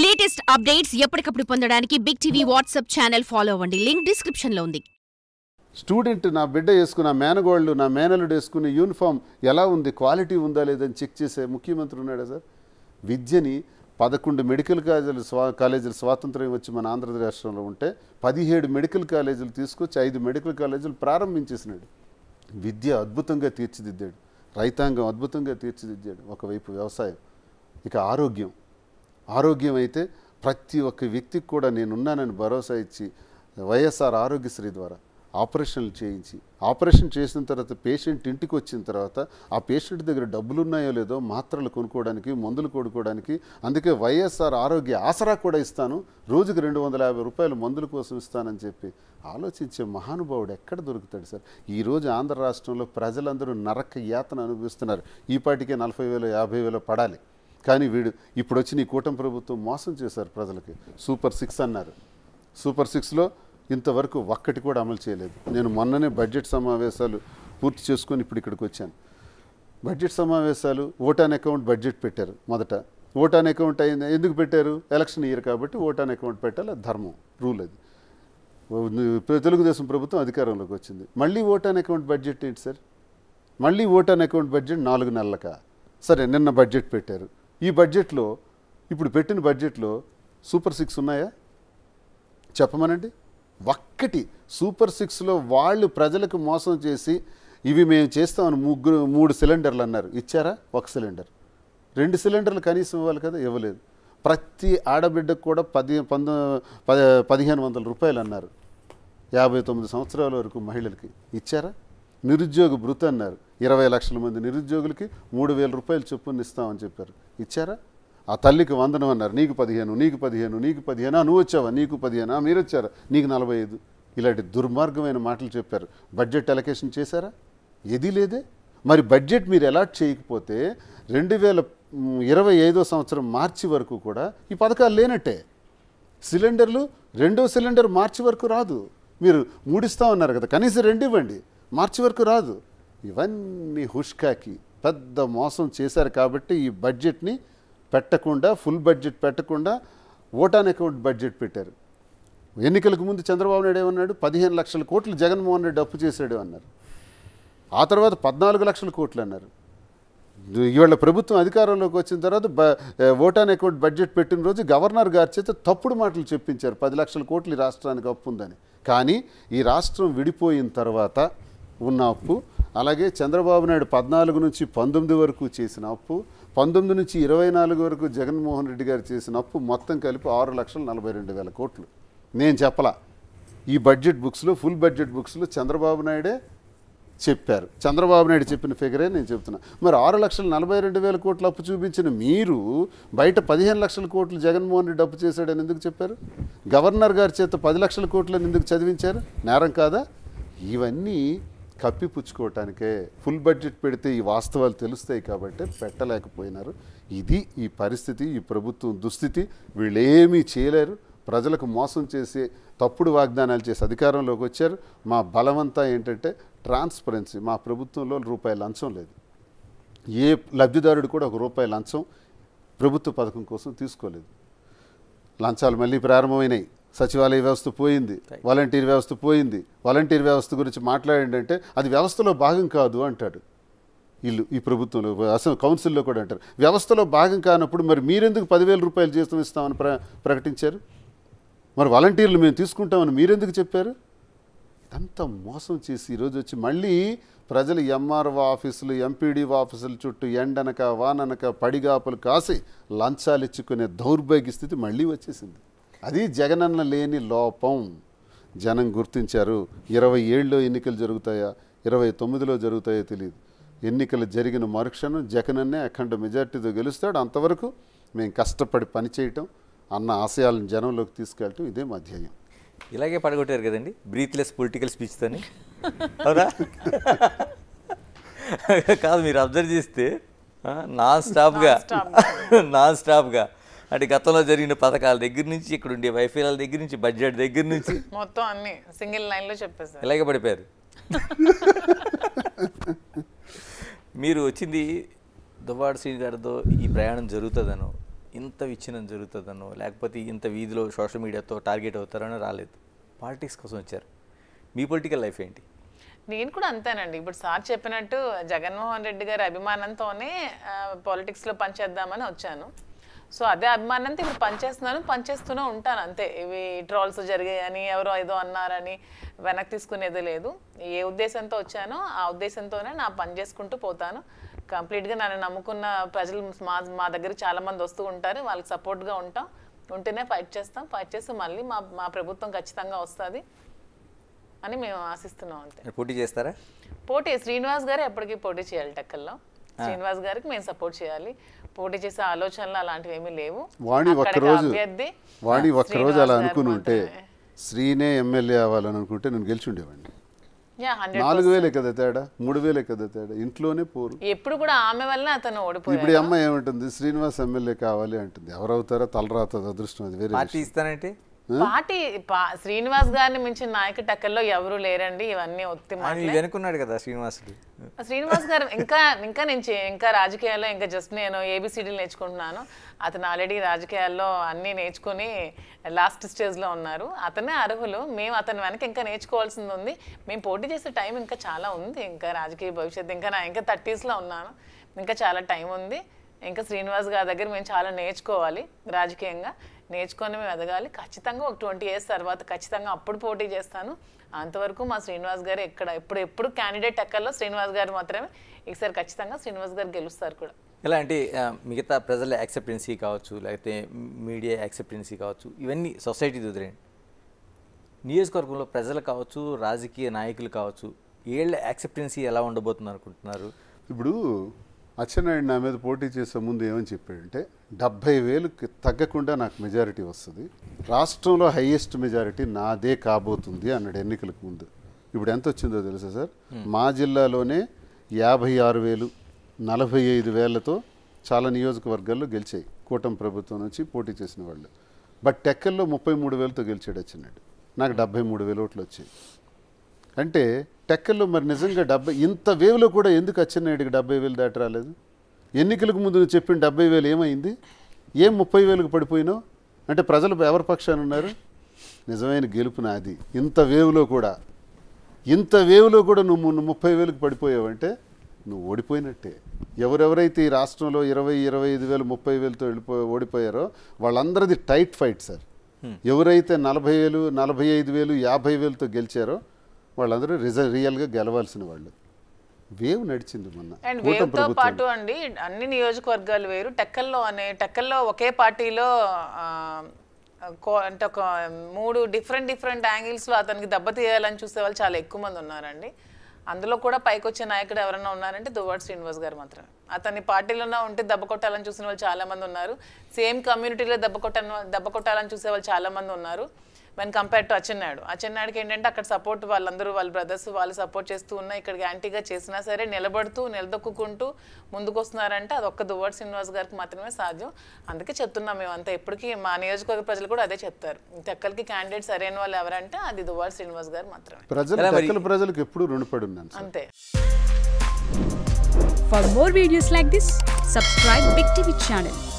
Latest updates ఎప్పటికప్పుడు పొందడానికి big TV WhatsApp channel follow అవ్వండి లింక్ డిస్క్రిప్షన్ లో ఉంది స్టూడెంట్ నా బిడ్డ వేసుకున్న మేనగోళ్ళు నా మేనలుడు వేసుకునే యూనిఫామ్ ఎలా ఉంది క్వాలిటీ ఉందా లేదని చెక్ చేసే ముఖ్యమంత్రి ఉన్నాడా సార్ విద్యని పదకొండు మెడికల్ కాలేజీలు స్వా కాలేజీలు స్వాతంత్రం వచ్చి మన ఆంధ్ర రాష్ట్రంలో ఉంటే పదిహేడు మెడికల్ కాలేజీలు తీసుకొచ్చి ఐదు మెడికల్ కాలేజీలు ప్రారంభించేసినాడు విద్య అద్భుతంగా తీర్చిదిద్దాడు రైతాంగం అద్భుతంగా తీర్చిదిద్దాడు ఒకవైపు వ్యవసాయం ఇక ఆరోగ్యం ఆరోగ్యం అయితే ప్రతి ఒక్క వ్యక్తికి కూడా నేనున్నానని భరోసా ఇచ్చి వైఎస్ఆర్ ఆరోగ్యశ్రీ ద్వారా ఆపరేషన్లు చేయించి ఆపరేషన్ చేసిన తర్వాత పేషెంట్ ఇంటికి వచ్చిన తర్వాత ఆ పేషెంట్ దగ్గర డబ్బులు ఉన్నాయో లేదో మాత్రలు కొనుక్కోవడానికి మందులు కొనుక్కోవడానికి అందుకే వైఎస్ఆర్ ఆరోగ్య ఆసరా కూడా ఇస్తాను రోజుకి రెండు వందల యాభై రూపాయలు మందుల కోసం ఇస్తానని చెప్పి ఆలోచించే మహానుభావుడు ఎక్కడ దొరుకుతాడు సార్ ఈరోజు ఆంధ్ర రాష్ట్రంలో ప్రజలందరూ నరక యాతన అనుభవిస్తున్నారు ఈ పాటికే నలభై యాభై వేలు పడాలి కానీ వీడు ఇప్పుడు వచ్చి నీ కూటమి ప్రభుత్వం మోసం చేశారు ప్రజలకి సూపర్ సిక్స్ అన్నారు సూపర్ సిక్స్లో ఇంతవరకు ఒక్కటి కూడా అమలు చేయలేదు నేను మొన్ననే బడ్జెట్ సమావేశాలు పూర్తి చేసుకొని ఇప్పుడు ఇక్కడికి వచ్చాను బడ్జెట్ సమావేశాలు ఓటాన్ అకౌంట్ బడ్జెట్ పెట్టారు మొదట ఓటాన్ అకౌంట్ అయింది ఎందుకు పెట్టారు ఎలక్షన్ ఇయర్ కాబట్టి ఓటాన్ అకౌంట్ పెట్టాలి ధర్మం రూల్ అది తెలుగుదేశం ప్రభుత్వం అధికారంలోకి వచ్చింది మళ్ళీ ఓటాన్ అకౌంట్ బడ్జెట్ ఏంటి సార్ మళ్ళీ ఓటాన్ అకౌంట్ బడ్జెట్ నాలుగు నెలలక సరే నిన్న బడ్జెట్ పెట్టారు ఈ బడ్జెట్లో ఇప్పుడు పెట్టిన బడ్జెట్లో సూపర్ సిక్స్ ఉన్నాయా చెప్పమనండి ఒక్కటి సూపర్ సిక్స్లో వాళ్ళు ప్రజలకు మోసం చేసి ఇవి మేము చేస్తామని ముగ్గురు మూడు సిలిండర్లు అన్నారు ఇచ్చారా ఒక సిలిండర్ రెండు సిలిండర్లు కనీసం ఇవ్వాలి కదా ఇవ్వలేదు ప్రతి ఆడబిడ్డకు కూడా పది పది పదిహేను వందల రూపాయలు అన్నారు యాభై తొమ్మిది సంవత్సరాల వరకు మహిళలకి ఇచ్చారా నిరుద్యోగ భృతి అన్నారు ఇరవై లక్షల మంది నిరుద్యోగులకి మూడు వేల రూపాయలు చొప్పున ఇస్తామని చెప్పారు ఇచ్చారా ఆ తల్లికి వందనం అన్నారు నీకు పదిహేను నీకు పదిహేను నీకు పదిహేనా నువ్వు వచ్చావా నీకు పదిహేనా మీరు వచ్చారా నీకు నలభై ఐదు ఇలాంటి దుర్మార్గమైన మాటలు చెప్పారు బడ్జెట్ అలకేషన్ చేశారా ఏది లేదే మరి బడ్జెట్ మీరు ఎలాట్ చేయకపోతే రెండు వేల ఇరవై ఐదో సంవత్సరం మార్చి వరకు కూడా ఈ పథకాలు లేనట్టే సిలిండర్లు రెండో సిలిండర్ మార్చి వరకు రాదు మీరు మూడిస్తా ఉన్నారు కదా కనీసం రెండు ఇవ్వండి మార్చి వరకు రాదు ఇవన్నీ హుష్కాకి పెద్ద మోసం చేశారు కాబట్టి ఈ బడ్జెట్ని పెట్టకుండా ఫుల్ బడ్జెట్ పెట్టకుండా ఓటాన్ అకౌంట్ బడ్జెట్ పెట్టారు ఎన్నికలకు ముందు చంద్రబాబు నాయుడు ఏమన్నాడు పదిహేను లక్షల కోట్లు జగన్మోహన్ రెడ్డి అప్పు చేశాడు అన్నారు ఆ తర్వాత పద్నాలుగు లక్షల కోట్లు అన్నారు ఇవాళ ప్రభుత్వం అధికారంలోకి వచ్చిన తర్వాత బ ఓటాన్ అకౌంట్ బడ్జెట్ పెట్టిన రోజు గవర్నర్ గారి చేత తప్పుడు మాటలు చెప్పించారు పది లక్షల కోట్లు ఈ రాష్ట్రానికి అప్పు ఉందని కానీ ఈ రాష్ట్రం విడిపోయిన తర్వాత ఉన్న అప్పు అలాగే చంద్రబాబు నాయుడు పద్నాలుగు నుంచి పంతొమ్మిది వరకు చేసిన అప్పు పంతొమ్మిది నుంచి ఇరవై నాలుగు వరకు జగన్మోహన్ రెడ్డి గారు చేసిన అప్పు మొత్తం కలిపి ఆరు లక్షల నలభై రెండు వేల కోట్లు నేను చెప్పలా ఈ బడ్జెట్ బుక్స్లో ఫుల్ బడ్జెట్ బుక్స్లో చంద్రబాబు నాయుడే చెప్పారు చంద్రబాబు నాయుడు చెప్పిన ఫిగరే నేను చెప్తున్నా మరి ఆరు లక్షల నలభై రెండు వేల కోట్లు అప్పు చూపించిన మీరు బయట పదిహేను లక్షల కోట్లు జగన్మోహన్ రెడ్డి అప్పు చేశాడని ఎందుకు చెప్పారు గవర్నర్ గారి చేత పది లక్షల కోట్లని ఎందుకు చదివించారు నేరం కాదా ఇవన్నీ కప్పిపుచ్చుకోవటానికే ఫుల్ బడ్జెట్ పెడితే ఈ వాస్తవాలు తెలుస్తాయి కాబట్టి పెట్టలేకపోయినారు ఇది ఈ పరిస్థితి ఈ ప్రభుత్వం దుస్థితి వీళ్ళేమీ చేయలేరు ప్రజలకు మోసం చేసి తప్పుడు వాగ్దానాలు చేసి అధికారంలోకి వచ్చారు మా బలమంతా ఏంటంటే ట్రాన్స్పరెన్సీ మా ప్రభుత్వంలో రూపాయి లంచం లేదు ఏ లబ్ధిదారుడు కూడా ఒక రూపాయి లంచం ప్రభుత్వ పథకం కోసం తీసుకోలేదు లంచాలు మళ్ళీ ప్రారంభమైనాయి సచివాలయ వ్యవస్థ పోయింది వాలంటీర్ వ్యవస్థ పోయింది వాలంటీర్ వ్యవస్థ గురించి మాట్లాడండి అంటే అది వ్యవస్థలో భాగం కాదు అంటాడు ఇల్లు ఈ ప్రభుత్వంలో అసలు కౌన్సిల్లో కూడా అంటారు వ్యవస్థలో భాగం కానప్పుడు మరి మీరెందుకు పదివేల రూపాయలు జీతం ఇస్తామని ప్ర ప్రకటించారు మరి వాలంటీర్లు మేము తీసుకుంటామని మీరెందుకు చెప్పారు ఇదంతా మోసం చేసి ఈరోజు వచ్చి మళ్ళీ ప్రజలు ఎంఆర్ఓ ఆఫీసులు ఎంపీడీ ఆఫీసుల చుట్టూ ఎండనక వాననక పడిగాపులు కాసి లంచాలు ఇచ్చుకునే దౌర్భాగ్య స్థితి మళ్ళీ వచ్చేసింది అది జగనన్న లేని లోపం జనం గుర్తించారు ఇరవై ఏళ్ళలో ఎన్నికలు జరుగుతాయా ఇరవై తొమ్మిదిలో జరుగుతాయో తెలియదు ఎన్నికలు జరిగిన మరుక్షణం జగనన్నే అఖండ మెజార్టీతో గెలుస్తాడు అంతవరకు మేము కష్టపడి పనిచేయటం అన్న ఆశయాలను జనంలోకి తీసుకెళ్ళటం ఇదే మా ధ్యేయం ఇలాగే పడగొట్టారు కదండి బ్రీత్లెస్ పొలిటికల్ స్పీచ్తో అవునా కాదు మీరు అబ్జర్వ్ చేస్తే నాన్ స్టాప్గా నాన్ స్టాప్గా అంటే గతంలో జరిగిన పథకాల దగ్గర నుంచి ఇక్కడ ఉండే వైఫల్యాల దగ్గర నుంచి బడ్జెట్ దగ్గర నుంచి మొత్తం అన్ని సింగిల్ లైన్లో చెప్పేసి ఇలాగే పడిపోయారు మీరు వచ్చింది దువ్వాడ శ్రీ గారితో ఈ ప్రయాణం జరుగుతుందనో ఇంత విచ్ఛిన్నం జరుగుతుందనో లేకపోతే ఇంత వీధిలో సోషల్ మీడియాతో టార్గెట్ అవుతారనో రాలేదు పాలిటిక్స్ కోసం వచ్చారు మీ పొలిటికల్ లైఫ్ ఏంటి నేను కూడా అంతేనండి ఇప్పుడు సార్ చెప్పినట్టు జగన్మోహన్ రెడ్డి గారి అభిమానంతోనే పాలిటిక్స్లో పనిచేద్దామని వచ్చాను సో అదే అంతే ఇప్పుడు పనిచేస్తున్నాను పనిచేస్తూనే ఉంటాను అంతే ఇవి ట్రాల్స్ జరిగాయని ఎవరో ఏదో అన్నారని వెనక్కి తీసుకునేది లేదు ఏ ఉద్దేశంతో వచ్చానో ఆ ఉద్దేశంతోనే నా పని చేసుకుంటూ పోతాను కంప్లీట్గా నన్ను నమ్ముకున్న ప్రజలు మా మా దగ్గర చాలామంది వస్తూ ఉంటారు వాళ్ళకి సపోర్ట్గా ఉంటాం ఉంటేనే ఫైట్ చేస్తాం ఫైట్ చేసి మళ్ళీ మా మా ప్రభుత్వం ఖచ్చితంగా వస్తుంది అని మేము ఆశిస్తున్నాం అంతే పోటీ చేస్తారా పోటీ శ్రీనివాస్ గారు ఎప్పటికీ పోటీ చేయాలి టక్కల్లో శ్రీనివాస్ గారికి మేము సపోర్ట్ చేయాలి పోటీ చేసే ఆలోచనలు అలాంటివి ఏమీ లేవు వాణి ఒక్కరోజు వాణి ఒక్కరోజు అలా అనుకుని ఉంటే శ్రీనే ఎమ్మెల్యే అవ్వాలని అనుకుంటే నేను గెలిచి ఉండేవాడిని నాలుగు వేలే కదా తేడా మూడు వేలే కదా తేడా ఇంట్లోనే పోరు ఎప్పుడు కూడా ఆమె వల్ల అతను ఓడిపోయి ఇప్పుడు అమ్మ ఏమంటుంది శ్రీనివాస్ ఎమ్మెల్యే కావాలి అంటుంది ఎవరవుతారో తలరాత అదృష్టం అది వేరే ఇస్తానంటే పార్టీ శ్రీనివాస్ గారిని మించిన నాయక టక్కల్లో ఎవరు లేరండి ఇవన్నీ ఒత్తి వెనుకున్నాడు కదా శ్రీనివాస్ శ్రీనివాస్ గారు ఇంకా ఇంకా నేను ఇంకా రాజకీయాల్లో ఇంకా జస్ట్ నేను ఏబిసిడీలు నేర్చుకుంటున్నాను అతను ఆల్రెడీ రాజకీయాల్లో అన్నీ నేర్చుకుని లాస్ట్ స్టేజ్లో ఉన్నారు అతనే అర్హులు మేము అతని వెనక ఇంకా నేర్చుకోవాల్సింది ఉంది మేము పోటీ చేసే టైం ఇంకా చాలా ఉంది ఇంకా రాజకీయ భవిష్యత్తు ఇంకా నా ఇంకా థర్టీస్లో ఉన్నాను ఇంకా చాలా టైం ఉంది ఇంకా శ్రీనివాస్ గారి దగ్గర మేము చాలా నేర్చుకోవాలి రాజకీయంగా నేర్చుకొని మేము ఎదగాలి ఖచ్చితంగా ఒక ట్వంటీ ఇయర్స్ తర్వాత ఖచ్చితంగా అప్పుడు పోటీ చేస్తాను అంతవరకు మా శ్రీనివాస్ గారు ఎక్కడ ఎప్పుడు ఎప్పుడు క్యాండిడేట్ టక్కర్లో శ్రీనివాస్ గారు మాత్రమే ఈసారి ఖచ్చితంగా శ్రీనివాస్ గారు గెలుస్తారు కూడా ఇలాంటి మిగతా ప్రజల యాక్సెప్టెన్సీ కావచ్చు లేకపోతే మీడియా యాక్సెప్టెన్సీ కావచ్చు ఇవన్నీ సొసైటీ కుదిరేయండి నియోజకవర్గంలో ప్రజలు కావచ్చు రాజకీయ నాయకులు కావచ్చు వీళ్ళ యాక్సెప్టెన్సీ ఎలా ఉండబోతుంది అనుకుంటున్నారు ఇప్పుడు అచ్చెన్నాయుడు నా మీద పోటీ చేసే ముందు ఏమని చెప్పాడంటే డెబ్భై వేలుకి తగ్గకుండా నాకు మెజారిటీ వస్తుంది రాష్ట్రంలో హయ్యెస్ట్ మెజారిటీ నాదే కాబోతుంది అన్నాడు ఎన్నికలకు ముందు ఇప్పుడు ఎంత వచ్చిందో తెలుసా సార్ మా జిల్లాలోనే యాభై ఆరు వేలు నలభై ఐదు వేలతో చాలా నియోజకవర్గాల్లో గెలిచాయి కూటమి ప్రభుత్వం నుంచి పోటీ చేసిన వాళ్ళు బట్ టెక్కల్లో ముప్పై మూడు వేలతో గెలిచాడు వచ్చినట్టు నాకు డెబ్బై మూడు వేలు ఓట్లు వచ్చాయి అంటే టెక్కల్లో మరి నిజంగా డెబ్బై ఇంత వేవ్లో కూడా ఎందుకు అచ్చెన్నాయుడికి డెబ్బై వేలు దాటి రాలేదు ఎన్నికలకు ముందు నువ్వు చెప్పిన డెబ్బై వేలు ఏమైంది ఏం ముప్పై వేలకు పడిపోయినావు అంటే ప్రజలు ఎవరి పక్షాన ఉన్నారు నిజమైన గెలుపు నాది ఇంత వేవ్లో కూడా ఇంత వేవ్లో కూడా నువ్వు ముప్పై వేలకు పడిపోయావంటే నువ్వు ఓడిపోయినట్టే ఎవరెవరైతే ఈ రాష్ట్రంలో ఇరవై ఇరవై ఐదు వేలు ముప్పై వేలతో వెళ్ళిపో ఓడిపోయారో వాళ్ళందరిది టైట్ ఫైట్ సార్ ఎవరైతే నలభై వేలు నలభై ఐదు వేలు యాభై వేలతో గెలిచారో వాళ్ళందరూ రిజ రియల్గా గెలవాల్సిన వాళ్ళు వేవ్ నడిచింది మొన్న వేవ్తో పాటు అండి అన్ని నియోజకవర్గాలు వేరు టెక్కల్లో అనే టెక్కల్లో ఒకే పార్టీలో అంటే ఒక మూడు డిఫరెంట్ డిఫరెంట్ యాంగిల్స్లో అతనికి దెబ్బతీయాలని చూసే వాళ్ళు చాలా ఎక్కువ మంది ఉన్నారండి అందులో కూడా పైకి వచ్చే నాయకుడు ఎవరైనా ఉన్నారంటే దువ్వాడు శ్రీనివాస్ గారు మాత్రం అతని పార్టీలోనే ఉంటే దెబ్బ కొట్టాలని చూసిన వాళ్ళు చాలామంది ఉన్నారు సేమ్ కమ్యూనిటీలో దెబ్బ కొట్టాలని దెబ్బ కొట్టాలని చూసే వాళ్ళు చాలామంది ఉన్నారు వెన్ కంపేర్ టు అచ్చెన్నాయుడు అచ్చెన్నాయుడికి ఏంటంటే అక్కడ సపోర్ట్ వాళ్ళందరూ వాళ్ళ బ్రదర్స్ వాళ్ళు సపోర్ట్ చేస్తూ ఉన్నా ఇక్కడ యాంటీగా చేసినా సరే నిలబడుతూ నిలదొక్కుంటూ ముందుకు వస్తున్నారంటే అది ఒక్క శ్రీనివాస్ గారికి మాత్రమే సాధ్యం అందుకే చెప్తున్నాం మేమంతా ఎప్పటికీ మా నియోజకవర్గ ప్రజలు కూడా అదే చెప్తారు తెక్కలకి క్యాండిడేట్ సరైన వాళ్ళు ఎవరంటే అది దువ్వాడు శ్రీనివాస్ గారు మాత్రమే ప్రజలకు ఎప్పుడు రుణపడి ఉన్నాను అంతే For more videos like this, subscribe Big TV channel.